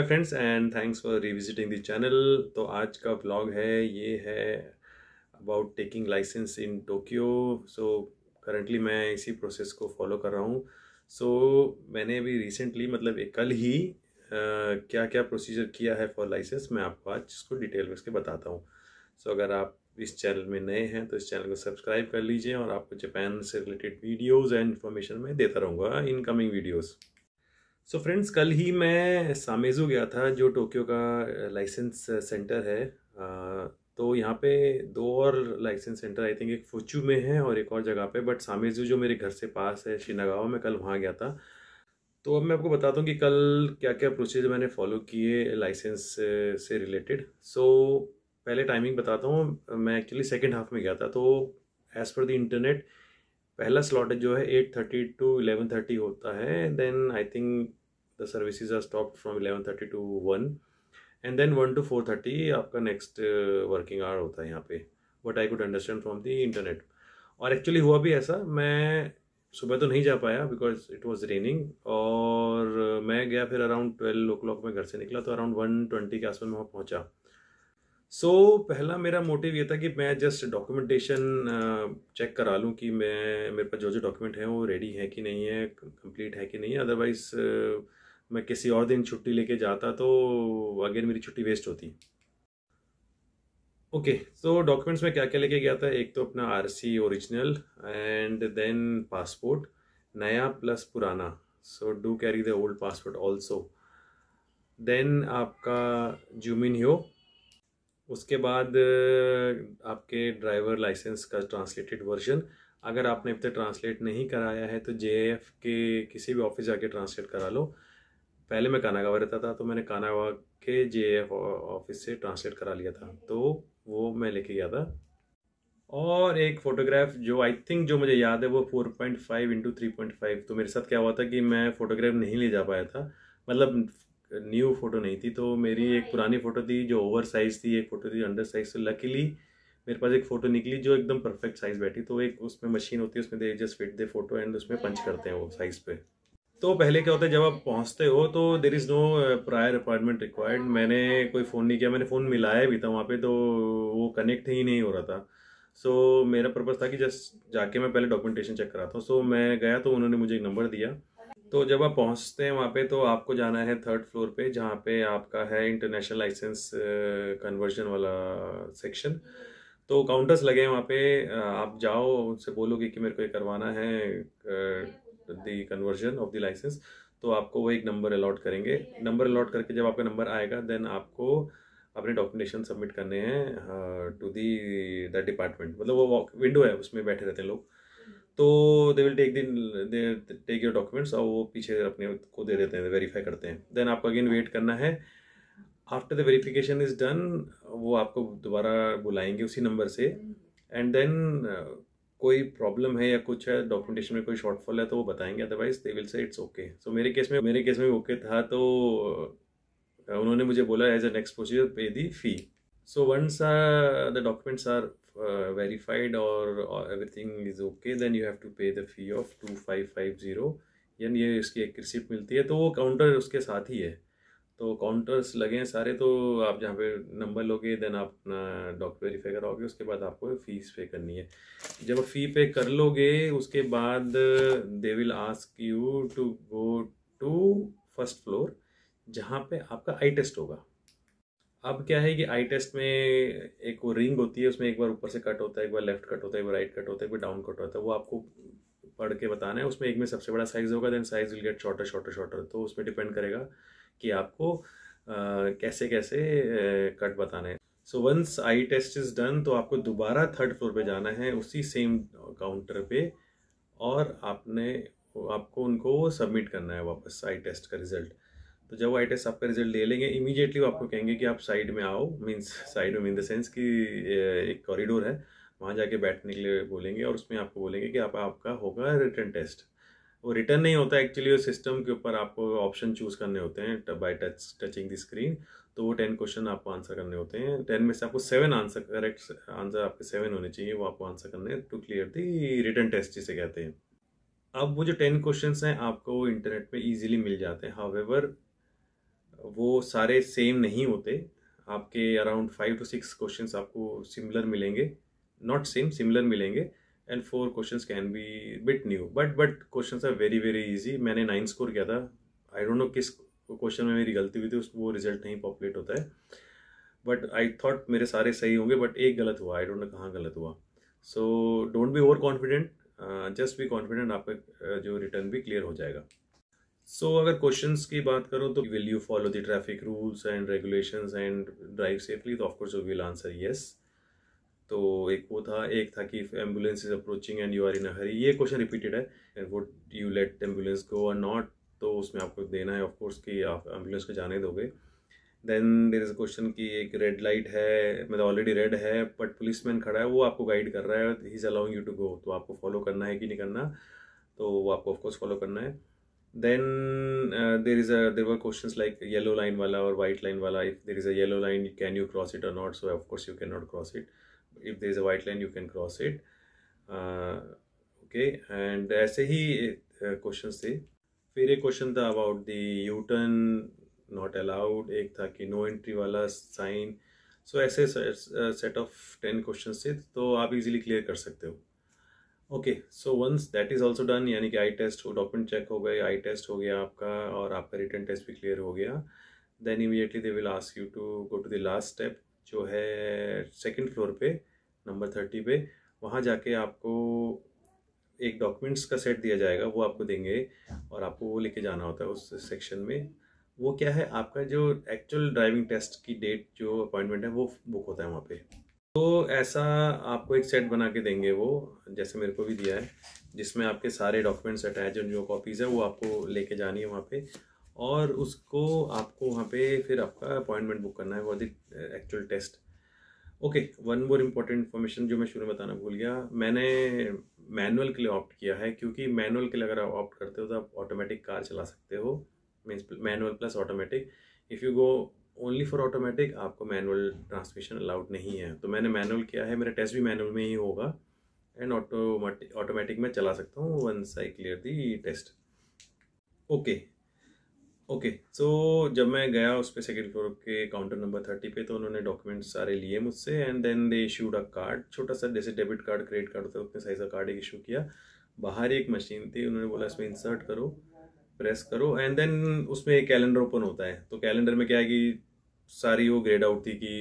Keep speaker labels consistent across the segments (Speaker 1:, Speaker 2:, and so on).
Speaker 1: hi friends and thanks for revisiting the channel तो आज का ब्लॉग है ये है about taking licence in Tokyo so currently मैं इसी प्रोसेस को फॉलो कर रहा हूँ सो so, मैंने अभी रिसेंटली मतलब एक कल ही आ, क्या क्या प्रोसीजर किया है फॉर लाइसेंस मैं आपको आज इसको डिटेल में इसके बताता हूँ सो so, अगर आप इस चैनल में नए हैं तो इस चैनल को सब्सक्राइब कर लीजिए और आपको जापान से रिलेटेड वीडियोज़ एंड इन्फॉर्मेशन मैं देता रहूँगा incoming videos so so friends कल ही मैं सामेजू गया था जो टोक्यो का लाइसेंस सेंटर है तो यहाँ पे दो और लाइसेंस सेंटर आई थिंक एक फोचू में है और एक और जगह पे बट सामेजू जो मेरे घर से पास है श्रीनगाव में कल वहाँ गया था तो अब मैं आपको बताता हूँ कि कल क्या क्या प्रोसीजर मैंने फॉलो किए लाइसेंस से रिलेटेड सो so, पहले टाइमिंग बताता हूँ मैं एक्चुअली सेकेंड हाफ में गया था तो एज़ पर द इंटरनेट पहला स्लॉट जो है eight thirty to eleven thirty होता है then I think the services are stopped from 11:30 to 1 and then 1 to 4:30 आपका नेक्स्ट वर्किंग आवर होता है यहाँ पे what I could understand from the internet और एक्चुअली हुआ भी ऐसा मैं सुबह तो नहीं जा पाया बिकॉज इट वॉज रेनिंग और uh, मैं गया फिर अराउंड ट्वेल्व ओ क्लॉक में घर से निकला तो अराउंड वन ट्वेंटी के आसपास में वहाँ पहुँचा सो so, पहला मेरा मोटिव ये था कि मैं जस्ट डॉक्यूमेंटेशन चेक करा लूँ कि मैं मेरे पास जो जो डॉक्यूमेंट है वो रेडी है कि नहीं है कंप्लीट है कि नहीं है अदरवाइज़ मैं किसी और दिन छुट्टी लेके जाता तो अगेन मेरी छुट्टी वेस्ट होती ओके तो डॉक्यूमेंट्स में क्या क्या लेके गया था एक तो अपना सी ओरिजिनल एंड देन पासपोर्ट नया प्लस पुराना so do carry the old passport also then आपका जूमिन हो उसके बाद uh, आपके ड्राइवर लाइसेंस का ट्रांसलेटेड वर्जन अगर आपने अब तक ट्रांसलेट नहीं कराया है तो जे के किसी भी ऑफिस जाके ट्रांसलेट करा लो पहले मैं काना गावा रहता था तो मैंने काना गावा के जे ऑफिस से ट्रांसलेट करा लिया था तो वो मैं लेके गया था और एक फ़ोटोग्राफ जो आई थिंक जो मुझे याद है वो four point five into three point five तो मेरे साथ क्या हुआ था कि मैं फ़ोटोग्राफ नहीं ले जा पाया था मतलब न्यू फ़ोटो नहीं थी तो मेरी एक पुरानी फ़ोटो थी जो ओवर साइज़ थी एक फ़ोटो थी अंडर साइज़ तो लकीली मेरे पास एक फ़ोटो निकली जो एकदम परफेक्ट साइज़ बैठी तो एक उसमें मशीन होती है उसमें they just fit the photo and उसमें पंच करते हैं वो साइज़ पे तो पहले क्या होता है जब आप पहुंचते हो तो there is no prior appointment required मैंने कोई फ़ोन नहीं किया मैंने फ़ोन मिलाया भी था वहाँ पे तो वो कनेक्ट ही नहीं हो रहा था सो so, मेरा पर्पज़ था कि जस्ट जाके मैं पहले डॉक्यूमेंटेशन चेक कराता हूँ सो so, मैं गया तो उन्होंने मुझे एक नंबर दिया तो जब आप पहुँचते हैं वहाँ पे तो आपको जाना है थर्ड फ्लोर पे जहाँ पे आपका है इंटरनेशनल लाइसेंस कन्वर्जन वाला सेक्शन तो काउंटर्स लगे हैं वहाँ पे आप जाओ उनसे बोलोगे कि मेरे को ये करवाना है uh, the conversion of the licence तो आपको वो एक नंबर अलॉट करेंगे नंबर अलॉट करके जब आपका नंबर आएगा देन आपको अपने डॉक्यूमेंटेशन सबमिट करने हैं टू दी दैट डिपार्टमेंट मतलब वो विंडो है उसमें बैठे रहते हैं लोग तो they will take then take your documents और वो पीछे अपने को दे देते हैं वेरीफाई करते हैं देन आपको अगेन वेट करना है after the verification is done वो आपको दोबारा बुलाएंगे उसी नंबर से एंड देन कोई प्रॉब्लम है या कुछ है डॉक्यूमेंटेशन में कोई शॉर्टफॉल है तो वो बताएंगे otherwise they will say it's okay so मेरे केस में मेरे केस में ओके था तो उन्होंने मुझे बोला एज अ नेक्स्ट प्रोसीजर पे the fee so once the documents are verified verified is okay then you have to pay the fee of two five five zero यानी ये इसकी एक रिसिप्ट मिलती है तो वो काउंटर उसके साथ ही है तो काउंटर्स लगे हैं सारे तो आप जहाँ पे नंबर लोगे देन आप अपना डॉक्टर वेरीफाई कराओगे उसके बाद आपको फ़ीस पे करनी है जब आप फ़ी पे कर लोगे उसके बाद they will ask you to go to first floor जहाँ पे आपका आई टेस्ट होगा अब क्या है कि आई टेस्ट में एक वो रिंग होती है उसमें एक बार ऊपर से कट होता है एक बार लेफ्ट कट होता है एक बार राइट कट होता है एक बार डाउन कट होता है वो आपको पढ़ के बताना है उसमें एक में सबसे बड़ा साइज़ होगा then size will get shorter shorter shorter तो उसमें डिपेंड करेगा कि आपको कैसे कैसे कट बताने so once eye test is done तो आपको दोबारा थर्ड फ्लोर पे जाना है उसी सेम काउंटर पे और आपने आपको उनको सबमिट करना है वापस आई टेस्ट का रिजल्ट तो जब आई टेस्ट आपका रिजल्ट ले लेंगे इमीडिएटली वो आपको कहेंगे कि आप साइड में आओ मीन्स साइड में इन द सेंस कि एक कॉरिडोर है वहाँ जाके बैठने के लिए बोलेंगे और उसमें आपको बोलेंगे कि आप आपका होगा रिटर्न टेस्ट वो रिटर्न नहीं होता एक्चुअली वो सिस्टम के ऊपर आपको ऑप्शन चूज करने होते हैं by touch touching the screen तो वो टेन क्वेश्चन आपको आंसर करने होते हैं टेन में से आपको सेवन आंसर करेक्ट आंसर आपके सेवन होने चाहिए वो आपको आंसर करने to clear the written test जिसे कहते हैं अब वो जो टेन क्वेश्चन हैं आपको इंटरनेट पर ईजिली मिल जाते हैं हावेवर वो सारे सेम नहीं होते आपके around five to six question आपको सिमिलर मिलेंगे नॉट सेम सिमिलर मिलेंगे and four question can be bit new but but question are very very easy मैंने नाइन स्कोर किया था आई डोंट नो किस क्वेश्चन में मेरी गलती हुई थी उस वो रिजल्ट नहीं पॉपुलेट होता है बट आई थॉट मेरे सारे सही होंगे बट एक गलत हुआ आई डोंट नो कहाँ गलत हुआ so don't be over confident just be confident आपका uh, जो रिटर्न भी क्लियर हो जाएगा सो so, अगर क्वेश्चन की बात करूँ तो will you follow the traffic rules and regulation and drive safely तो of course you will answer yes तो एक वो था एक था कि ambulance is approaching and you are in a hurry ये क्वेश्चन रिपीटेड है would you let ambulance go or not तो उसमें आपको देना है ऑफकोर्स कि आप एम्बुलेंस को जाने दोगे देन देर इज़ क्वेश्चन कि एक रेड लाइट है मतलब ऑलरेडी रेड है बट पुलिस मैन खड़ा है वो आपको गाइड कर रहा है he is allowing you to go तो आपको फॉलो करना है कि नहीं करना तो वो आपको ऑफकोर्स फॉलो करना है then there is there were question like yellow line वाला और वाइट लाइन वाला if there is a yellow line can you cross it और not so of course you can not cross it if there is a white line you can cross it uh, okay and ऐसे ही uh, questions थे फिर एक question था about the U turn not allowed एक था कि no entry वाला sign सो ऐसे सेट ऑफ टेन क्वेश्चन थे तो आप इजीली क्लियर कर सकते हो okay so once that is also done यानी कि आई टेस्ट हो डॉक्यूमेंट चेक हो गए आई टेस्ट हो गया आपका और आपका रिटर्न टेस्ट भी क्लियर हो गया then immediately they will ask you to go to the last step जो है सेकंड फ्लोर पे नंबर थर्टी पे वहाँ जाके आपको एक डॉक्यूमेंट्स का सेट दिया जाएगा वो आपको देंगे और आपको वो लेके जाना होता है उस सेक्शन में वो क्या है आपका जो एक्चुअल ड्राइविंग टेस्ट की डेट जो अपॉइंटमेंट है वो बुक होता है वहाँ पे तो ऐसा आपको एक सेट बना के देंगे वो जैसे मेरे को भी दिया है जिसमें आपके सारे डॉक्यूमेंट्स अटैच और जो कॉपीज़ है वो आपको लेके जानी है वहाँ पे और उसको आपको वहाँ पे फिर आपका अपॉइंटमेंट बुक करना है for the actual test okay one more important information जो मैं शुरू में बताना भूल गया मैंने मैनुअल के लिए ऑप्ट किया है क्योंकि मैनुअल के लिए अगर आप ऑप्ट करते हो तो आप ऑटोमेटिक कार चला सकते हो means manual plus automatic if you go only for automatic आपको मैनुअल ट्रांसमिशन अलाउड नहीं है तो मैंने मैनुअल किया है मेरा टेस्ट भी मैनुअल में ही होगा एंड ऑटोमेटिक ऑटोमेटिक मैं चला सकता हूँ once I clear the test okay okay okay, so so, जब मैं गया उस पर सेकेंड फ्लोर के काउंटर नंबर थर्टी पे तो उन्होंने डॉक्यूमेंट्स सारे लिए मुझसे and then they issued a card छोटा सा जैसे डेबिट कार्ड क्रेडिट कार्ड होता है उतने साइज का कार्ड इशू किया बाहर ही एक मशीन थी उन्होंने बोला इसमें इंसर्ट करो प्रेस करो एंड देन उसमें एक कैलेंडर ओपन होता है तो कैलेंडर में क्या है कि सारी वो ग्रेड आउट थी कि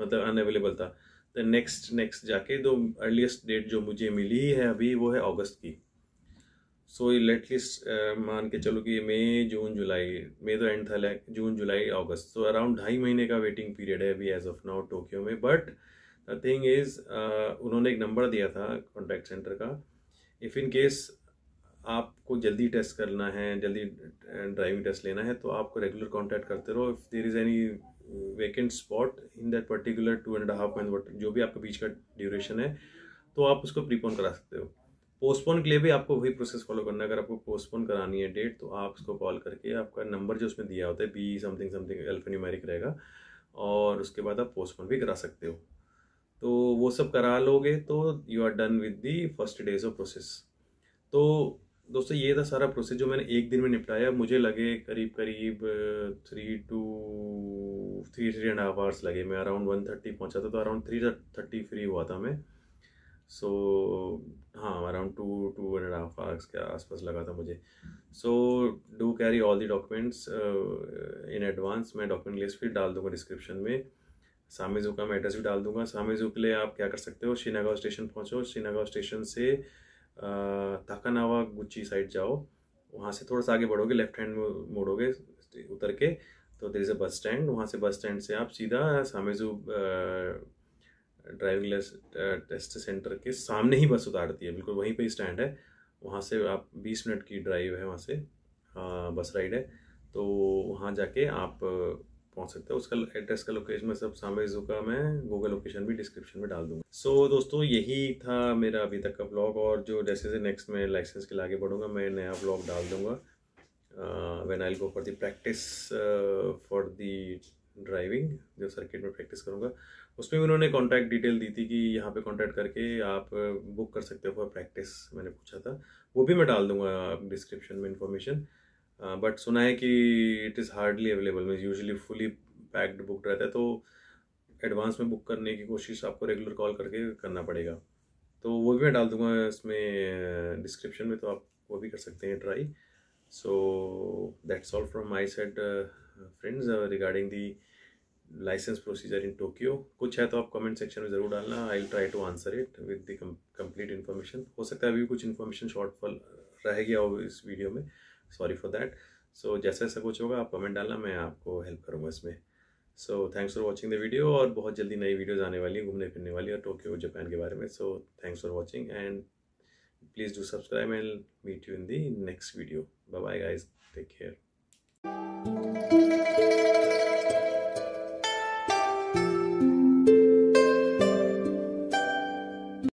Speaker 1: मतलब अनअवेलेबल था तो नेक्स्ट नेक्स्ट जाके दो अर्लीस्ट डेट जो मुझे मिली है अभी वो है अगस्त की सो ये लेटलिस्ट मान के चलो कि ये मई जून जुलाई मई तो एंड था जून जुलाई अगस्त सो अराउंड ढाई महीने का वेटिंग पीरियड है अभी एज ऑफ नाउ टोक्यो में बट द थिंग इज़ उन्होंने एक नंबर दिया था कॉन्टैक्ट सेंटर का इफ़ इन केस आपको जल्दी टेस्ट करना है जल्दी ड्राइविंग uh, टेस्ट लेना है तो आपको रेगुलर कॉन्टैक्ट करते रहो if there is any vacant spot in that particular two and half month जो भी आपके बीच का ड्यूरेशन है तो आप उसको प्रीपोन करा सकते हो पोस्टपोन के लिए भी आपको वही प्रोसेस फॉलो करना है अगर आपको पोस्टपोन करानी है डेट तो आप उसको कॉल करके आपका नंबर जो उसमें दिया होता है बी समथिंग समथिंग एल्फेन्यूमेरिक रहेगा और उसके बाद आप पोस्टपोन भी करा सकते हो तो वो सब करा लोगे तो you are done with the first days of process तो दोस्तों ये था सारा प्रोसेस जो मैंने एक दिन में निपटाया मुझे लगे करीब करीब three to three three and half hours लगे मैं अराउंड वन थर्टी पहुँचा था तो अराउंड थ्री थर्टी फ्री हुआ था मैं सो so, हाँ around two two and half hours के आसपास लगा था मुझे so do carry all the documents in advance मैं डॉक्यूमेंट लिस्ट भी डाल दूंगा डिस्क्रिप्शन में जू का मैं एड्रेस भी डाल दूंगा जू के लिए आप क्या कर सकते हो श्रीनगर स्टेशन पहुँचो श्रीनगर स्टेशन से थकानावा uh, गुच्ची साइड जाओ वहाँ से थोड़ा सा आगे बढ़ोगे लेफ्ट हैंड में मोड़ोगे उतर के तो there is a bus stand वहाँ से बस स्टैंड से आप सीधा सामेजू uh, ड्राइविंग टेस्ट सेंटर के सामने ही बस उतारती है बिल्कुल वहीं पे स्टैंड है वहाँ से आप 20 मिनट की ड्राइव है वहाँ से हाँ, बस राइड है तो वहाँ जाके आप uh, पहुँच सकते हो उसका एड्रेस का लोकेशन मैं सब सामने का मैं गूगल लोकेशन भी डिस्क्रिप्शन में डाल दूँगा सो so, दोस्तों यही था मेरा अभी तक का ब्लॉग और जो जैसे जैसे नेक्स्ट मैं लाइसेंस के लिए आगे बढ़ूँगा मैं नया ब्लॉग डाल दूँगा when I go for the practice for the driving जो सर्किट में प्रैक्टिस करूँगा उसमें भी उन्होंने कॉन्टैक्ट डिटेल दी थी कि यहाँ पे कॉन्टैक्ट करके आप बुक कर सकते हो फॉर प्रैक्टिस मैंने पूछा था वो भी मैं डाल दूंगा डिस्क्रिप्शन में इंफॉर्मेशन बट सुना है कि it is hardly available mean usually fully packed book रहता है तो एडवांस में बुक करने की कोशिश आपको रेगुलर कॉल करके करना पड़ेगा तो वो भी मैं डाल दूंगा इसमें डिस्क्रिप्शन में तो आप वो भी कर सकते हैं try so that's all from my side uh, friends uh, regarding the license procedure in tokyo kuch hai to aap comment section mein zarur dalna i'll try to answer it with the com complete information ho sakta hai abhi kuch information shortfall reh gaya ho is video mein sorry for that so, jaisa aisa kuch hoga aap comment dalna main aapko help karunga isme so thanks for watching the video और बहुत जल्दी नई videos आने वाली हैं घूमने फिरने वाली और टोक्यो जापान के बारे में so thanks for watching and please do subscribe and I'll meet you in the next video bye bye guys take care